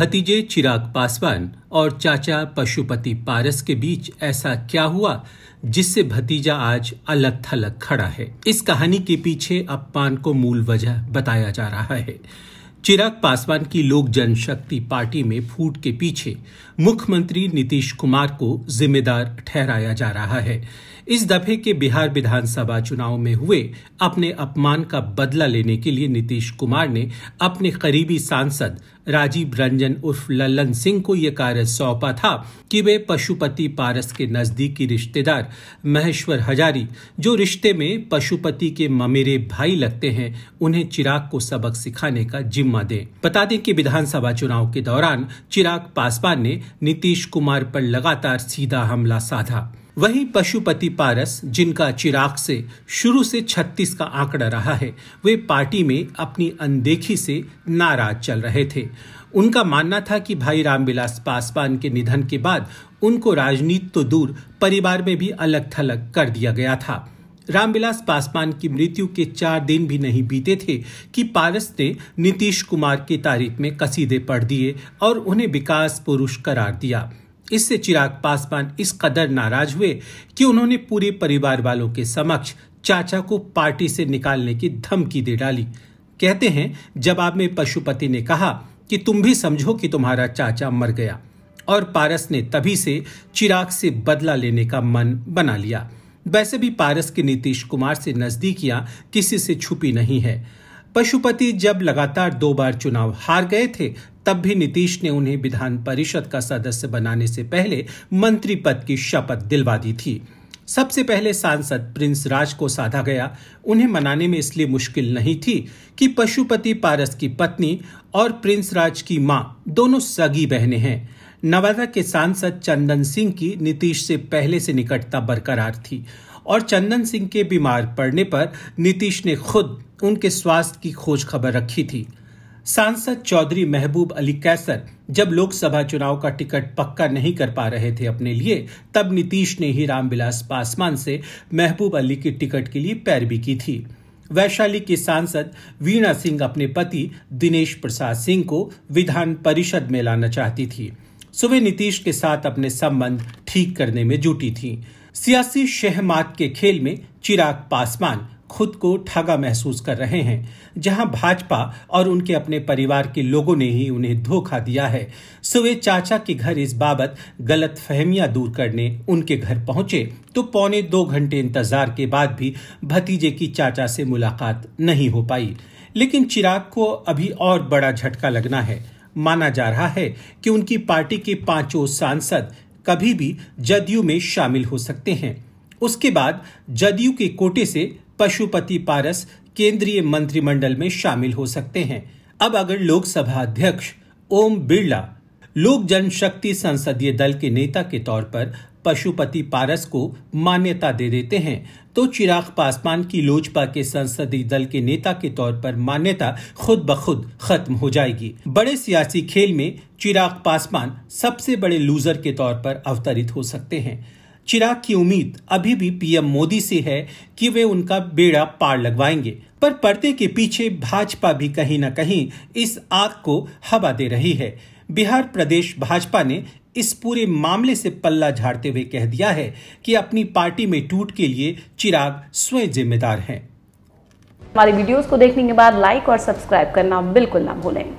भतीजे चिराग पासवान और चाचा पशुपति पारस के बीच ऐसा क्या हुआ जिससे भतीजा आज अलग थलग खड़ा है इस कहानी के पीछे अपमान को मूल वजह बताया जा रहा है चिराग पासवान की लोक जनशक्ति पार्टी में फूट के पीछे मुख्यमंत्री नीतीश कुमार को जिम्मेदार ठहराया जा रहा है इस दफे के बिहार विधानसभा चुनाव में हुए अपने अपमान का बदला लेने के लिए नीतीश कुमार ने अपने करीबी सांसद राजीव रंजन उर्फ लल्लन सिंह को यह कार्य सौंपा था कि वे पशुपति पारस के नजदीकी रिश्तेदार महेश्वर हजारी जो रिश्ते में पशुपति के ममेरे भाई लगते हैं उन्हें चिराग को सबक सिखाने का जिम्मा दें बता दें कि विधानसभा चुनाव के दौरान चिराग पासवान ने नीतीश कुमार पर लगातार सीधा हमला साधा वहीं पशुपति पारस जिनका चिराग से शुरू से 36 का आंकड़ा रहा है वे पार्टी में अपनी अनदेखी से नाराज चल रहे थे उनका मानना था कि भाई रामविलास पासवान के निधन के बाद उनको राजनीति तो दूर परिवार में भी अलग थलग कर दिया गया था रामविलास पासवान की मृत्यु के चार दिन भी नहीं बीते थे कि पारस ने नीतीश कुमार की तारीफ में कसीदे पढ़ दिए और उन्हें विकास पुरुष करार दिया इससे चिराग पासवान इस कदर नाराज हुए कि उन्होंने पूरे परिवार वालों के समक्ष चाचा को पार्टी से निकालने की धमकी दे डाली कहते हैं जवाब में पशुपति ने कहा कि तुम भी समझो कि तुम्हारा चाचा मर गया और पारस ने तभी से चिराग से बदला लेने का मन बना लिया वैसे भी पारस के नीतीश कुमार से नजदीकियां किसी से छुपी नहीं है पशुपति जब लगातार दो बार चुनाव हार गए थे तब भी नीतीश ने उन्हें विधान परिषद का सदस्य बनाने से पहले मंत्री पद की शपथ दिलवा दी थी सबसे पहले सांसद प्रिंस राज को साधा गया उन्हें मनाने में इसलिए मुश्किल नहीं थी कि पशुपति पारस की पत्नी और प्रिंस राज की मां दोनों सगी बहनें हैं नवादा के सांसद चंदन सिंह की नीतीश से पहले से निकटता बरकरार थी और चंदन सिंह के बीमार पड़ने पर नीतीश ने खुद उनके स्वास्थ्य की खोज खबर रखी थी सांसद चौधरी महबूब अली कैसर जब लोकसभा चुनाव का टिकट पक्का नहीं कर पा रहे थे अपने लिए तब नीतीश ने ही रामविलास पासवान से महबूब अली की टिकट के लिए पैरवी की थी वैशाली की सांसद वीणा सिंह अपने पति दिनेश प्रसाद सिंह को विधान परिषद में लाना चाहती थी सुबह नीतीश के साथ अपने संबंध ठीक करने में जुटी थी सियासी शहमात के खेल में चिराग पासवान खुद को ठगा महसूस कर रहे हैं जहां भाजपा और उनके अपने परिवार के लोगों ने ही उन्हें धोखा दिया है सो वे चाचा के घर इस बाबत गलत फहमियां दूर करने उनके घर पहुंचे तो पौने दो घंटे इंतजार के बाद भी भतीजे की चाचा से मुलाकात नहीं हो पाई लेकिन चिराग को अभी और बड़ा झटका लगना है माना जा रहा है कि उनकी पार्टी के पांचों सांसद कभी भी जदयू में शामिल हो सकते हैं उसके बाद जदयू के कोटे से पशुपति पारस केंद्रीय मंत्रिमंडल में शामिल हो सकते हैं अब अगर लोकसभा अध्यक्ष ओम बिरला लोक जनशक्ति संसदीय दल के नेता के तौर पर पशुपति पारस को मान्यता दे देते हैं तो चिराग पासवान की लोजपा के संसदीय दल के नेता के तौर पर मान्यता खुद ब खुद खत्म हो जाएगी बड़े सियासी खेल में चिराग पासवान सबसे बड़े लूजर के तौर पर अवतरित हो सकते हैं चिराग की उम्मीद अभी भी पीएम मोदी से है कि वे उनका बेड़ा पार लगवाएंगे पर पर्दे के पीछे भाजपा भी कहीं न कहीं इस आग को हवा दे रही है बिहार प्रदेश भाजपा ने इस पूरे मामले से पल्ला झाड़ते हुए कह दिया है कि अपनी पार्टी में टूट के लिए चिराग स्वयं जिम्मेदार हैं हमारे वीडियोस को देखने के बाद लाइक और सब्सक्राइब करना बिल्कुल ना भूलें